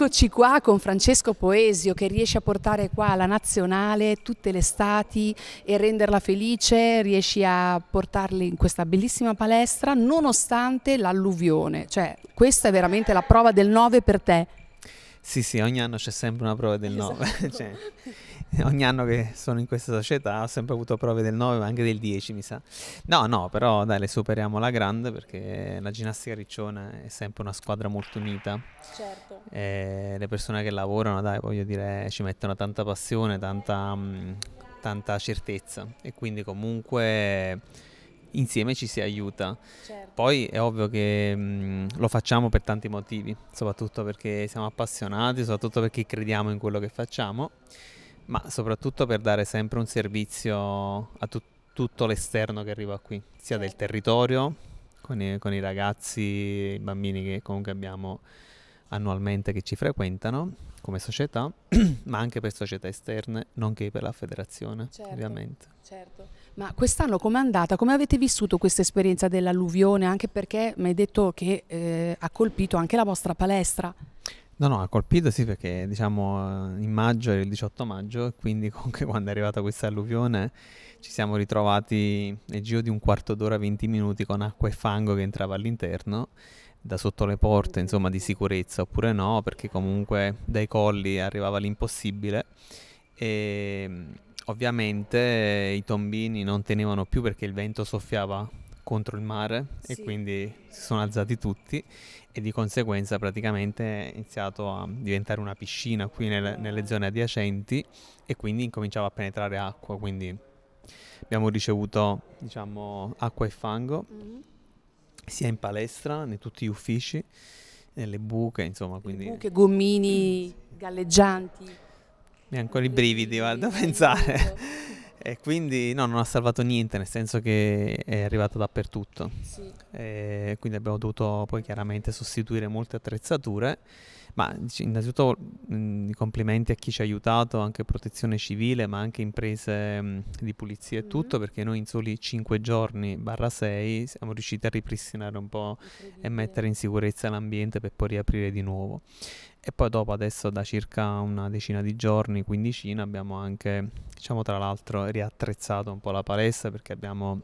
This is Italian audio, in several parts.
Eccoci qua con Francesco Poesio che riesce a portare qua la nazionale tutte le stati e renderla felice, riesci a portarli in questa bellissima palestra nonostante l'alluvione, cioè questa è veramente la prova del 9 per te. Sì, sì, ogni anno c'è sempre una prova del esatto. 9. Cioè, ogni anno che sono in questa società ho sempre avuto prove del 9 ma anche del 10 mi sa no no però dai le superiamo la grande perché la ginnastica riccione è sempre una squadra molto unita certo e le persone che lavorano dai voglio dire ci mettono tanta passione tanta, mh, mm, tanta certezza e quindi comunque insieme ci si aiuta. Certo. Poi è ovvio che mh, mm, lo facciamo per tanti motivi, soprattutto perché siamo appassionati, soprattutto perché crediamo in quello che facciamo ma soprattutto per dare sempre un servizio a tu- tutto l'esterno che arriva qui, sia del certo. territorio, con i, con i ragazzi, i bambini che comunque abbiamo annualmente che ci frequentano come società, ma anche per società esterne, nonché per la federazione, certo, ovviamente. Certo. Ma quest'anno com'è andata? Come avete vissuto questa esperienza dell'alluvione? Anche perché mi hai detto che eh, ha colpito anche la vostra palestra. No, no, ha colpito sì perché diciamo in maggio era il 18 maggio e quindi comunque quando è arrivata questa alluvione ci siamo ritrovati nel giro di un quarto d'ora, 20 minuti con acqua e fango che entrava all'interno da sotto le porte, insomma di sicurezza oppure no, perché comunque dai colli arrivava l'impossibile e ehm, ovviamente i tombini non tenevano più perché il vento soffiava contro il mare sì. e quindi si sono alzati tutti e di conseguenza praticamente è iniziato a diventare una piscina qui nel, nelle zone adiacenti e quindi incominciava a penetrare acqua, quindi abbiamo ricevuto diciamo, acqua e fango mm-hmm. sia in palestra, in tutti gli uffici, nelle buche, insomma. Quindi... Le buche, gommini galleggianti. Neanche i brividi, guarda a pensare. E quindi no, non ha salvato niente, nel senso che è arrivato dappertutto. Sì. quindi abbiamo dovuto poi chiaramente sostituire molte attrezzature. Ma innanzitutto mh, complimenti a chi ci ha aiutato, anche protezione civile, ma anche imprese mh, di pulizia e mm-hmm. tutto, perché noi in soli 5 giorni, barra 6, siamo riusciti a ripristinare un po' e mettere in sicurezza l'ambiente per poi riaprire di nuovo. E poi dopo adesso da circa una decina di giorni, quindicina, abbiamo anche, diciamo tra l'altro, riattrezzato un po' la palestra perché abbiamo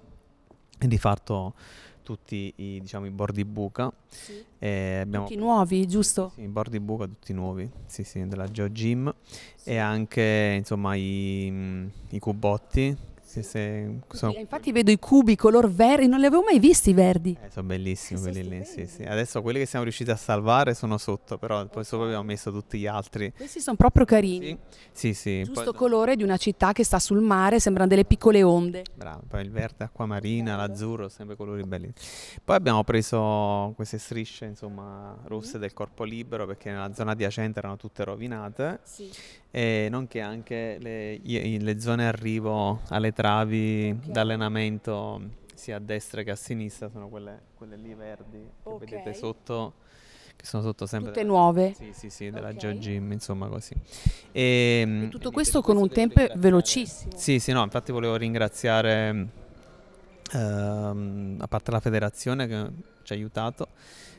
di fatto tutti i, diciamo, i bordi buca. Sì. tutti nuovi, giusto? Sì, i bordi buca tutti nuovi, sì, sì, della Geo Gym sì. e anche insomma i, i cubotti sì, sì, sono... Infatti vedo i cubi color verdi, non li avevo mai visti i verdi. Eh, sono bellissimi eh, quelli lì, sì, sì. Adesso quelli che siamo riusciti a salvare sono sotto, però poi sopra abbiamo messo tutti gli altri. Questi sono proprio carini. Sì, sì. Giusto poi... colore di una città che sta sul mare, sembrano delle piccole onde. Bravo, poi il verde acquamarina, l'azzurro, sempre colori belli. Poi abbiamo preso queste strisce, insomma, rosse mm. del corpo libero perché nella zona adiacente erano tutte rovinate. Sì e nonché anche le, le zone arrivo alle travi okay. d'allenamento sia a destra che a sinistra sono quelle, quelle lì verdi okay. che vedete sotto che sono sotto sempre tutte della, nuove sì sì sì della okay. Geo Gym insomma così e, e ehm, tutto e questo con un tempo velocissimo sì sì no infatti volevo ringraziare ehm, a parte la federazione che ci ha aiutato,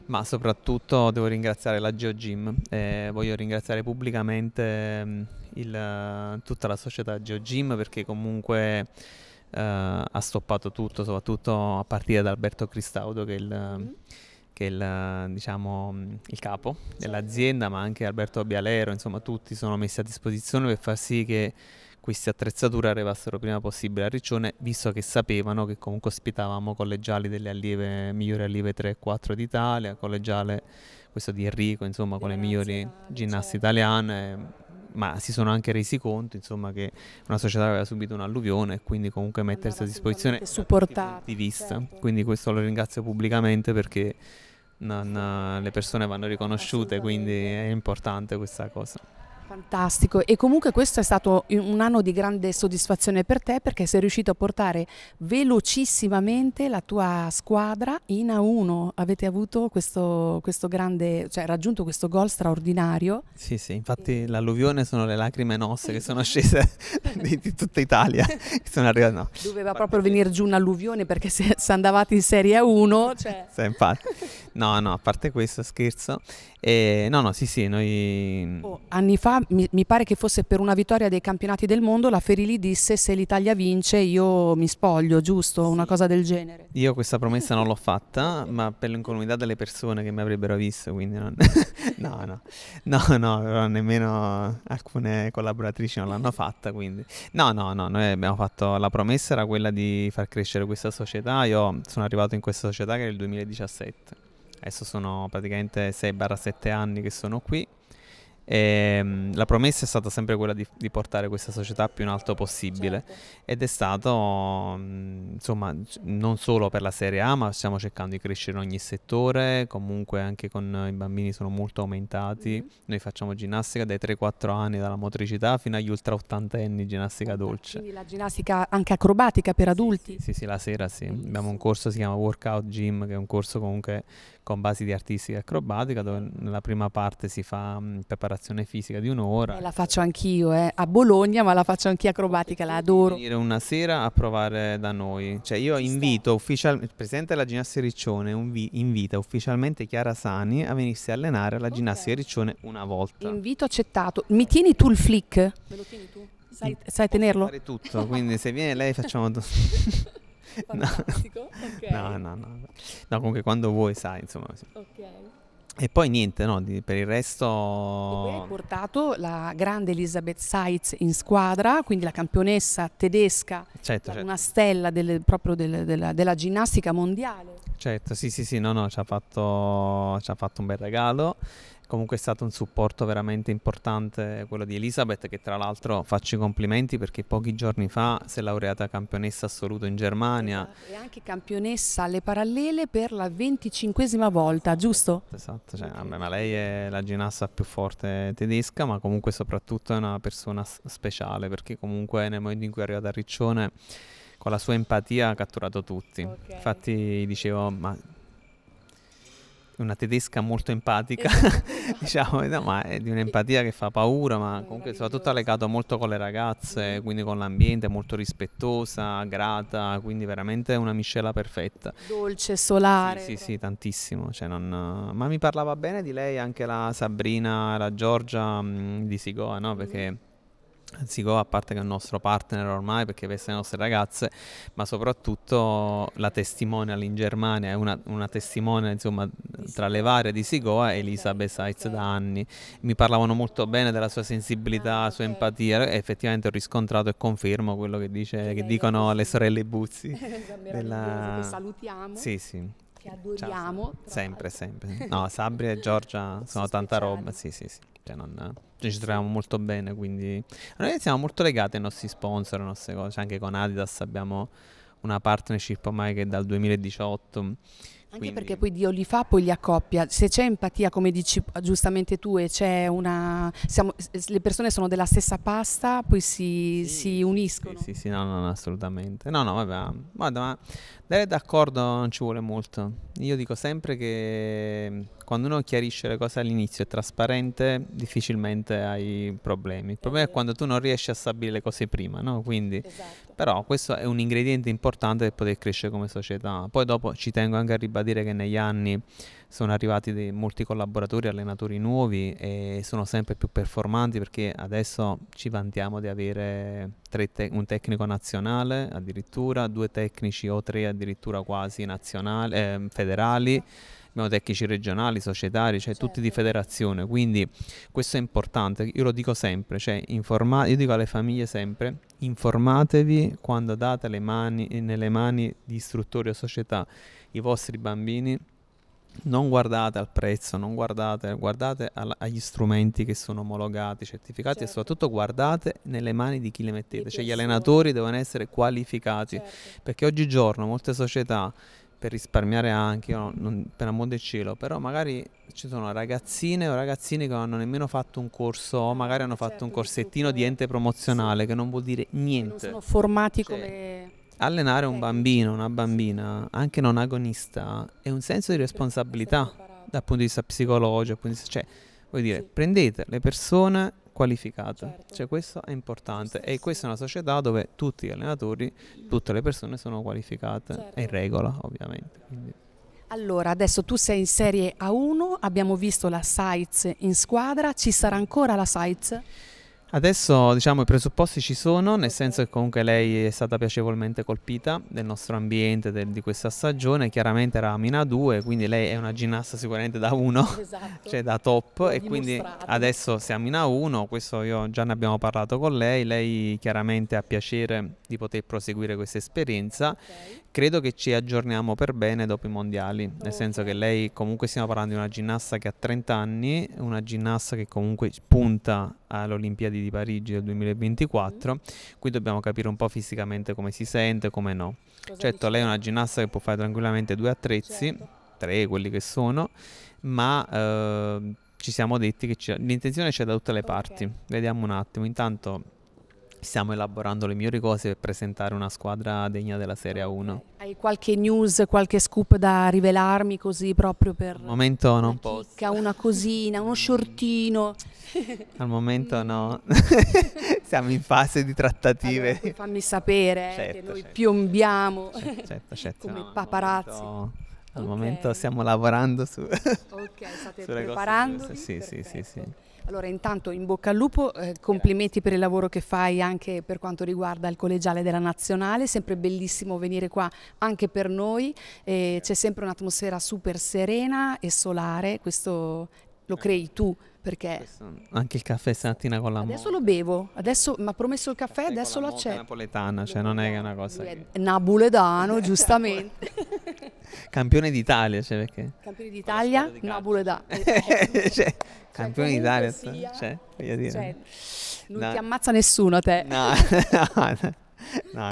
ma soprattutto devo ringraziare la GeoGym e voglio ringraziare pubblicamente ehm, il, tutta la società GeoGym perché comunque eh, ha stoppato tutto, soprattutto a partire da Alberto Cristaudo che è il... Mm-hmm. che è il, diciamo, il capo certo. dell'azienda, ma anche Alberto Bialero, insomma tutti sono messi a disposizione per far sì che queste attrezzature arrivassero prima possibile a Riccione, visto che sapevano che comunque ospitavamo collegiali delle allieve, migliori allieve 3 e 4 d'Italia, collegiale questo di Enrico, insomma, con le migliori diciamo. ginnaste italiane, ma si sono anche resi conto, insomma, che una società aveva subito un'alluvione e quindi comunque mettersi a disposizione supportare di vista. Certo. Quindi questo lo ringrazio pubblicamente perché non, le persone vanno riconosciute, quindi è importante questa cosa. Fantastico e comunque questo è stato un anno di grande soddisfazione per te perché sei riuscito a portare velocissimamente la tua squadra in A1, avete avuto questo, questo grande, cioè raggiunto questo gol straordinario. Sì sì, infatti e... l'alluvione sono le lacrime nostre che sono scese di, di, tutta Italia, sono arrivate, no. Doveva infatti... proprio venire giù un'alluvione perché se, se, andavate in Serie A1 cioè... Sì infatti, no no, a parte questo scherzo, eh, no no sì sì, noi... Oh, anni fa mi, mi, pare che fosse per una vittoria dei campionati del mondo, la Ferili disse se l'Italia vince io mi spoglio, giusto? Sì. Una cosa del genere. Io questa promessa non l'ho fatta, ma per l'incolumità delle persone che mi avrebbero visto, quindi non... no, no, no, no, nemmeno alcune collaboratrici non l'hanno fatta, quindi... No, no, no, noi abbiamo fatto, la promessa era quella di far crescere questa società, io sono arrivato in questa società che era il 2017. Adesso sono praticamente 6-7 anni che sono qui e, ehm, la promessa è stata sempre quella di, di, portare questa società più in alto possibile certo. ed è stato mm, insomma non solo per la Serie A ma stiamo cercando di crescere in ogni settore comunque anche con i bambini sono molto aumentati mm. noi facciamo ginnastica dai 3-4 anni dalla motricità fino agli ultra 80 anni ginnastica dolce quindi la ginnastica anche acrobatica per adulti sì sì, sì, la sera sì Bellissimo. abbiamo un corso si chiama Workout Gym che è un corso comunque con basi di artistica acrobatica dove nella prima parte si fa mm, preparazione preparazione fisica di un'ora. Eh, la faccio anch'io, eh. a Bologna, ma la faccio anch'io acrobatica, la adoro. Venire una sera a provare da noi. Cioè io invito ufficialmente, il presidente della ginnastica Riccione invita ufficialmente Chiara Sani a venirsi a allenare alla okay. ginnastica Riccione una volta. Invito accettato. Mi tieni tu il flick? Me lo tieni tu? Sai, sai tenerlo? Fare tutto, quindi se viene lei facciamo... Fantastico. No. Okay. no. no, no, no. comunque quando vuoi, sai, insomma. Ok. E poi niente, no, per il resto... Qui hai portato la grande Elisabeth Seitz in squadra, quindi la campionessa tedesca, certo, certo. una stella del, proprio del, della, della, ginnastica mondiale. Certo, sì, sì, sì, no, no, ci ha fatto, ci ha fatto un bel regalo. Comunque è stato un supporto veramente importante quello di Elisabeth, che tra l'altro faccio i complimenti perché pochi giorni fa si è laureata campionessa assoluto in Germania. Esatto, e anche campionessa alle parallele per la venticinquesima volta, esatto, giusto? Esatto, cioè, vabbè, ma lei è la ginnasta più forte tedesca, ma comunque soprattutto è una persona speciale perché comunque nel momento in cui è arrivata a Riccione con la sua empatia ha catturato tutti. Okay. Infatti dicevo, ma una tedesca molto empatica, esatto. diciamo, no, ma è di un'empatia che fa paura, ma comunque soprattutto legato molto con le ragazze, mm-hmm. quindi con l'ambiente, molto rispettosa, grata, quindi veramente una miscela perfetta. Dolce, solare. Sì, sì, sì tantissimo. Cioè non... Ma mi parlava bene di lei anche la Sabrina, la Giorgia mh, mm, di Sigoa, no? Perché... Mm Anzigo, a parte che è un nostro partner ormai perché veste le nostre ragazze, ma soprattutto la testimonial in Germania, è una, una testimone insomma, tra le varie di Sigoa è Elisabeth Seitz da anni. Mi parlavano molto bene della sua sensibilità, ah, la sua empatia e effettivamente ho riscontrato e confermo quello che, dice, che dicono le sorelle Buzzi. della... Salutiamo. Sì, sì adoriamo. Ciao, sempre, sempre. No, Sabri e Giorgia sono tanta roba. Sì, sì, sì. Cioè, non, cioè ci troviamo molto bene, quindi... Noi siamo molto legati ai nostri sponsor, alle nostre cose. Cioè, anche con Adidas abbiamo una partnership ormai che è dal 2018 anche Quindi... perché poi Dio li fa, poi li accoppia. Se c'è empatia, come dici giustamente tu, e c'è una. Siamo... le persone sono della stessa pasta, poi si, sì, si uniscono. Sì, sì, sì no, no, assolutamente. No, no, vabbè. Guarda, ma dare d'accordo non ci vuole molto. Io dico sempre che mm, quando uno chiarisce le cose all'inizio è trasparente, difficilmente hai problemi. Il problema eh, è quando tu non riesci a stabilire le cose prima, no? Quindi, esatto. però questo è un ingrediente importante per poter crescere come società. Poi dopo ci tengo anche a ribadire ribadire che negli anni sono arrivati molti collaboratori, allenatori nuovi e sono sempre più performanti perché adesso ci vantiamo di avere te- un tecnico nazionale addirittura, due tecnici o tre addirittura quasi nazionali, eh, federali abbiamo tecnici regionali, societari, cioè certo. tutti di certo. federazione, quindi questo è importante, io lo dico sempre, cioè io dico alle famiglie sempre, informatevi quando date le mani, eh, nelle mani di istruttori o società i vostri bambini non guardate al prezzo, non guardate, guardate al, agli strumenti che sono omologati, certificati certo. e soprattutto guardate nelle mani di chi le mettete, cioè gli allenatori devono essere qualificati certo. perché oggigiorno molte società per risparmiare anche, io non, per amore del cielo, però magari ci sono ragazzine o ragazzini che non hanno nemmeno fatto un corso o magari hanno fatto certo, un corsettino di ente promozionale sì. che non vuol dire niente. Non sono formati cioè, come... Allenare un bambino, una bambina, anche non agonista, è un senso di responsabilità dal punto di vista psicologico, punto di vista, cioè, vuol dire, sì. prendete le persone qualificata. Certo. Cioè questo è importante sì, e questa è una società dove tutti gli allenatori, tutte le persone sono qualificate certo. e in regola ovviamente. Quindi. Allora, adesso tu sei in Serie A1, abbiamo visto la Sites in squadra, ci sarà ancora la Sites? Adesso diciamo i presupposti ci sono, nel senso che comunque lei è stata piacevolmente colpita del nostro ambiente, del, di questa stagione, chiaramente era a Mina 2, quindi lei è una ginnasta sicuramente da 1, esatto. cioè da top, L'ho e quindi adesso siamo a Mina 1, questo io già ne abbiamo parlato con lei, lei chiaramente ha piacere di poter proseguire questa esperienza, okay. credo che ci aggiorniamo per bene dopo i mondiali, nel okay. senso che lei comunque stiamo parlando di una ginnasta che ha 30 anni, una ginnasta che comunque punta all'Olimpiadi di di Parigi del 2024, qui dobbiamo capire un po' fisicamente come si sente, come no. Certo, lei è una ginnasta che può fare tranquillamente due attrezzi, certo. tre quelli che sono, ma eh, ci siamo detti che l'intenzione c'è da tutte le parti. Vediamo un attimo, intanto stiamo elaborando le migliori cose per presentare una squadra degna della Serie A1. Hai qualche news, qualche scoop da rivelarmi così proprio per... Al momento non posso. Chicca, una cosina, uno shortino. Al momento no, mm. siamo in fase di trattative. Allora, fammi sapere eh, certo, che noi certo. piombiamo certo, certo, come no, paparazzi. Momento... Al momento stiamo lavorando su... ok, state preparando? Sì, sì, sì, sì. Allora intanto in bocca al lupo, eh, complimenti per il lavoro che fai anche per quanto riguarda il collegiale della Nazionale, sempre bellissimo venire qua anche per noi, eh, c'è sempre un'atmosfera super serena e solare, questo lo crei tu perché anche il caffè stamattina con la adesso lo bevo adesso mi ha promesso il caffè, caffè adesso lo accetto È napoletana cioè non è che è una cosa che... napoletano giustamente Campione d'Italia, cioè perché? Campione d'Italia, Napoli da. cioè, campione cioè, d'Italia, sia, cioè, voglio dire. Cioè, non no. ti ammazza nessuno te. No, no, no.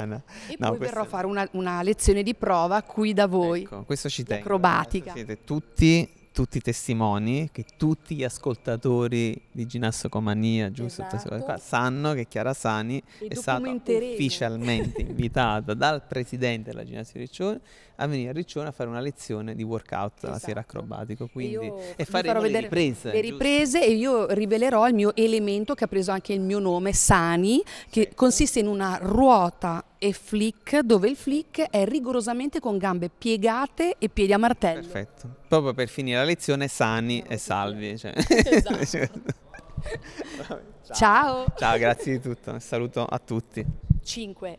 No, E no, poi verrò a fare una, una, lezione di prova qui da voi. Ecco, questo ci tengo. Acrobatica. Siete tutti tutti i testimoni, che tutti gli ascoltatori di Ginassocomania, giusto, esatto. sanno che Chiara Sani e è stata ufficialmente invitata dal presidente della ginnastica Riccione a venire a Riccione a fare una lezione di workout esatto. la sera esatto. acrobatico. Quindi, e fare le riprese. Le riprese giusto? e io rivelerò il mio elemento che ha preso anche il mio nome, Sani, che certo. consiste in una ruota e flick, dove il flick è rigorosamente con gambe piegate e piedi a martello. Perfetto, proprio per finire la lezione sani e salvi. Cioè. Esatto. Ciao. Ciao, grazie di tutto, Un saluto a tutti. 5.